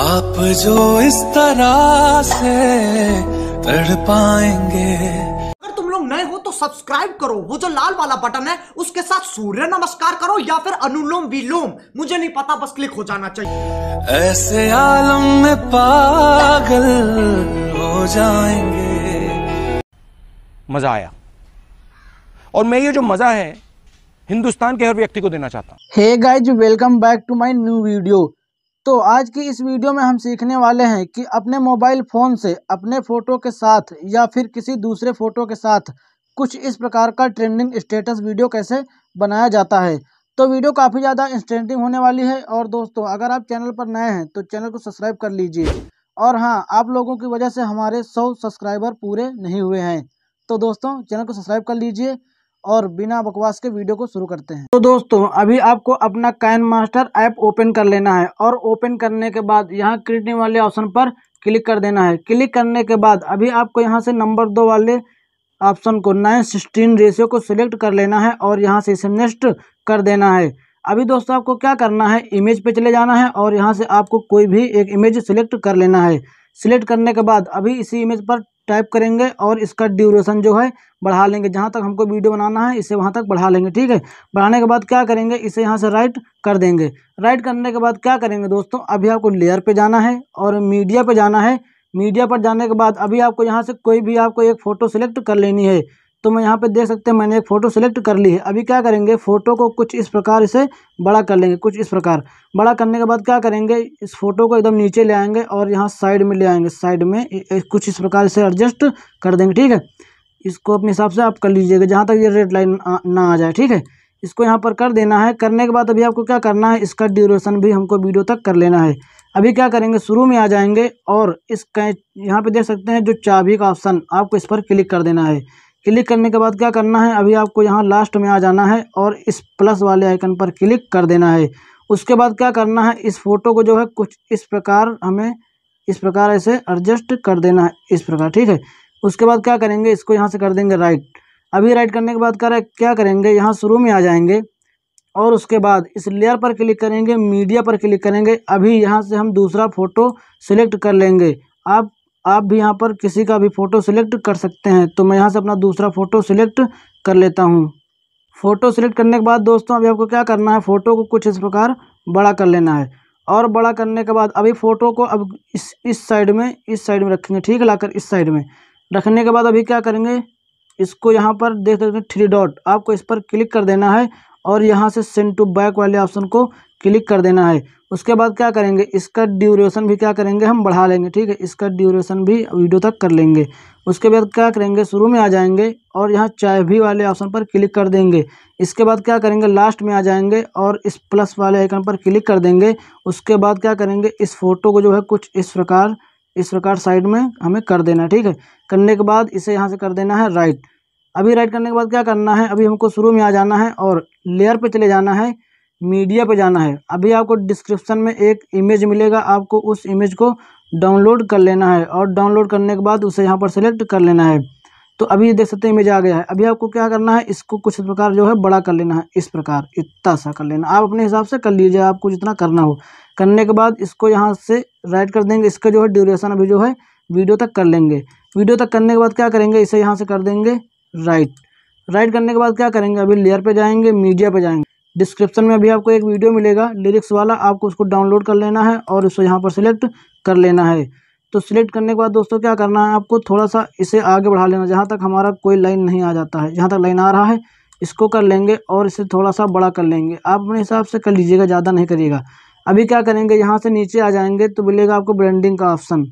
आप जो इस तरह से तड़ पाएंगे अगर तुम लोग नए हो तो सब्सक्राइब करो वो जो लाल वाला बटन है उसके साथ सूर्य नमस्कार करो या फिर अनुलोम विलोम मुझे नहीं पता बस क्लिक हो जाना चाहिए ऐसे आलम में पागल हो जाएंगे मजा आया और मैं ये जो मजा है हिंदुस्तान के हर व्यक्ति को देना चाहता हूँ hey guys welcome back to my new video तो आज की इस वीडियो में हम सीखने वाले हैं कि अपने मोबाइल फ़ोन से अपने फ़ोटो के साथ या फिर किसी दूसरे फ़ोटो के साथ कुछ इस प्रकार का ट्रेंडिंग स्टेटस वीडियो कैसे बनाया जाता है तो वीडियो काफ़ी ज़्यादा इंस्टेंटिंग होने वाली है और दोस्तों अगर आप चैनल पर नए हैं तो चैनल को सब्सक्राइब कर लीजिए और हाँ आप लोगों की वजह से हमारे सौ सब्सक्राइबर पूरे नहीं हुए हैं तो दोस्तों चैनल को सब्सक्राइब कर लीजिए और बिना बकवास के वीडियो को शुरू करते हैं तो दोस्तों अभी आपको अपना कैन मास्टर ऐप ओपन कर लेना है और ओपन करने के बाद यहाँ क्रिटिंग वाले ऑप्शन पर क्लिक कर देना है क्लिक करने के बाद अभी आपको यहाँ से नंबर दो वाले ऑप्शन को नाइन सिक्सटीन रेशियो को सिलेक्ट कर लेना है और यहाँ से इसे नेक्स्ट कर देना है अभी दोस्तों आपको क्या करना है इमेज पे चले जाना है और यहाँ से आपको कोई भी एक इमेज सिलेक्ट कर लेना है सिलेक्ट करने के बाद अभी इसी इमेज पर टाइप करेंगे और इसका ड्यूरेशन जो है बढ़ा लेंगे जहाँ तक हमको वीडियो बनाना है इसे वहाँ तक बढ़ा लेंगे ठीक है बढ़ाने के बाद क्या करेंगे इसे यहाँ से राइट कर देंगे राइट करने के बाद क्या करेंगे दोस्तों अभी आपको लेयर पे जाना है और मीडिया पे जाना है मीडिया पर जाने के बाद अभी आपको यहाँ से कोई भी आपको एक फ़ोटो सेलेक्ट कर लेनी है तो मैं यहाँ पे देख सकते हैं मैंने एक फ़ोटो सेलेक्ट कर ली है अभी क्या करेंगे फ़ोटो को कुछ इस प्रकार इसे बड़ा कर लेंगे कुछ इस प्रकार बड़ा करने के बाद क्या करेंगे इस फोटो को एकदम नीचे ले आएंगे और यहाँ साइड में ले आएंगे साइड में कुछ इस प्रकार इसे एडजस्ट कर देंगे ठीक है इसको अपने हिसाब से आप कर लीजिएगा जहाँ तक ये रेड लाइन ना आ जाए ठीक है इसको यहाँ पर कर देना है करने के बाद अभी आपको क्या करना है इसका ड्यूरेशन भी हमको वीडियो तक कर लेना है अभी क्या करेंगे शुरू में आ जाएंगे और इस कैच यहाँ पर देख सकते हैं जो चाबी का ऑप्शन आपको इस पर क्लिक कर देना है क्लिक करने के बाद क्या करना है अभी आपको यहाँ लास्ट में आ जाना है और इस प्लस वाले आइकन पर क्लिक कर देना है उसके बाद क्या करना है इस फोटो को जो है कुछ इस प्रकार हमें इस प्रकार ऐसे एडजस्ट कर देना है इस प्रकार ठीक है उसके बाद क्या करेंगे इसको यहाँ से कर देंगे राइट अभी राइट करने के बाद कर क्या करेंगे यहाँ शुरू में आ जाएंगे और उसके बाद इस लेयर पर क्लिक करेंगे मीडिया पर क्लिक करेंगे अभी यहाँ से हम दूसरा फ़ोटो सिलेक्ट कर लेंगे आप आप भी यहाँ पर किसी का भी फ़ोटो सिलेक्ट कर सकते हैं तो मैं यहाँ से अपना दूसरा फ़ोटो सिलेक्ट कर लेता हूँ फ़ोटो सिलेक्ट करने के बाद दोस्तों अभी आपको क्या करना है फ़ोटो को कुछ इस प्रकार बड़ा कर लेना है और बड़ा करने के बाद अभी फ़ोटो को अब इस इस साइड में इस साइड में रखेंगे ठीक है लाकर इस साइड में रखने के बाद अभी क्या करेंगे इसको यहाँ पर देख सकते हैं थ्री डॉट आपको इस पर क्लिक कर देना है और यहाँ से सेंड टू बैक वाले ऑप्शन को क्लिक कर देना है उसके बाद क्या करेंगे इसका ड्यूरेशन भी क्या करेंगे हम बढ़ा लेंगे ठीक है इसका ड्यूरेशन भी वीडियो तक कर लेंगे उसके बाद क्या करेंगे शुरू में आ जाएंगे और यहाँ चाय भी वाले ऑप्शन पर क्लिक कर देंगे इसके बाद क्या करेंगे लास्ट में आ जाएंगे और इस प्लस वाले आइकन पर क्लिक कर देंगे उसके बाद क्या करेंगे इस फोटो को जो है कुछ इस प्रकार इस प्रकार साइड में हमें कर देना ठीक है करने के बाद इसे यहाँ से कर देना है राइट अभी राइट करने के बाद क्या करना है अभी हमको शुरू में आ जाना है और लेयर पे चले जाना है मीडिया पे जाना है अभी आपको डिस्क्रिप्शन में एक इमेज मिलेगा आपको उस इमेज को डाउनलोड कर लेना है और डाउनलोड करने के बाद उसे यहाँ पर सेलेक्ट कर लेना है तो अभी देख सकते हैं इमेज आ गया है अभी आपको क्या करना है इसको कुछ प्रकार जो है बड़ा कर लेना है इस प्रकार इतना सा कर लेना आप अपने हिसाब से कर लीजिए आपको जितना करना हो करने के बाद इसको यहाँ से राइट कर देंगे इसका जो है ड्यूरेशन अभी जो है वीडियो तक कर लेंगे वीडियो तक करने के बाद क्या करेंगे इसे यहाँ से कर देंगे राइट राइट करने के बाद क्या करेंगे अभी लेयर पे जाएंगे मीडिया पे जाएंगे डिस्क्रिप्शन में भी आपको एक वीडियो मिलेगा लिरिक्स वाला आपको उसको डाउनलोड कर लेना है और उसको यहाँ पर सिलेक्ट कर लेना है तो सिलेक्ट करने के बाद दोस्तों क्या करना है आपको थोड़ा सा इसे आगे बढ़ा लेना जहाँ तक हमारा कोई लाइन नहीं आ जाता है जहाँ तक लाइन आ रहा है इसको कर लेंगे और इसे थोड़ा सा बड़ा कर लेंगे आप अपने हिसाब से कर लीजिएगा ज़्यादा नहीं करिएगा अभी क्या करेंगे यहाँ से नीचे आ जाएंगे तो मिलेगा आपको ब्रांडिंग का ऑप्शन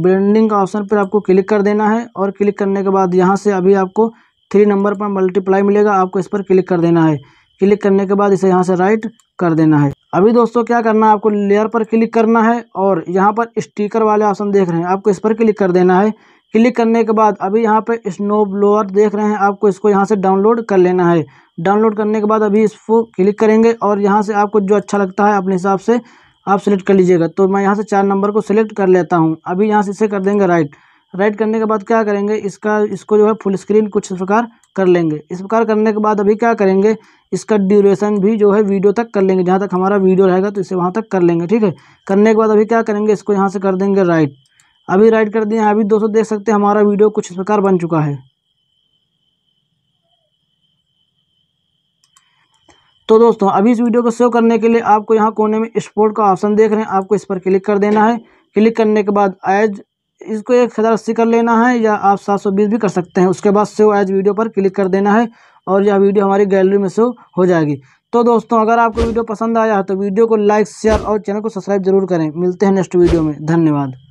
ब्रांडिंग का ऑप्शन पर आपको क्लिक कर देना है और क्लिक करने के बाद यहाँ से अभी आपको थ्री नंबर पर मल्टीप्लाई मिलेगा आपको इस पर क्लिक कर देना है क्लिक करने के बाद इसे यहाँ से राइट कर देना है अभी दोस्तों क्या करना है आपको लेयर पर क्लिक करना है और यहाँ पर स्टिकर वाले ऑप्शन देख रहे हैं आपको इस पर क्लिक कर देना है क्लिक करने के बाद अभी यहाँ पर स्नो ब्लोअर देख रहे हैं आपको इसको यहाँ से डाउनलोड कर लेना है डाउनलोड करने के बाद अभी इसको क्लिक करेंगे और यहाँ से आपको जो अच्छा लगता है अपने हिसाब से आप सेलेक्ट कर लीजिएगा तो मैं यहाँ से चार नंबर को सिलेक्ट कर लेता हूँ अभी यहाँ से इसे कर देंगे राइट राइट करने के बाद क्या करेंगे इसका इसको जो है फुल स्क्रीन कुछ इस प्रकार कर लेंगे इस प्रकार करने के बाद अभी क्या करेंगे इसका ड्यूरेशन भी जो है वीडियो तक कर लेंगे जहाँ तक हमारा वीडियो रहेगा तो इसे वहाँ तक कर लेंगे ठीक है करने के बाद अभी क्या करेंगे इसको यहाँ से कर देंगे राइट अभी राइट कर दिए अभी दोस्तों देख सकते हैं हमारा वीडियो कुछ इस प्रकार बन चुका है तो दोस्तों अभी इस वीडियो को सेव करने के लिए आपको यहाँ कोने में स्पोर्ट का ऑप्शन देख रहे हैं आपको इस पर क्लिक कर देना है क्लिक करने के बाद एज इसको एक हज़ार अस्सी कर लेना है या आप सात सौ बीस भी कर सकते हैं उसके बाद सेव एज वीडियो पर क्लिक कर देना है और यह वीडियो हमारी गैलरी में सेव हो जाएगी तो दोस्तों अगर आपको वीडियो पसंद आया है तो वीडियो को लाइक शेयर और चैनल को सब्सक्राइब जरूर करें मिलते हैं नेक्स्ट वीडियो में धन्यवाद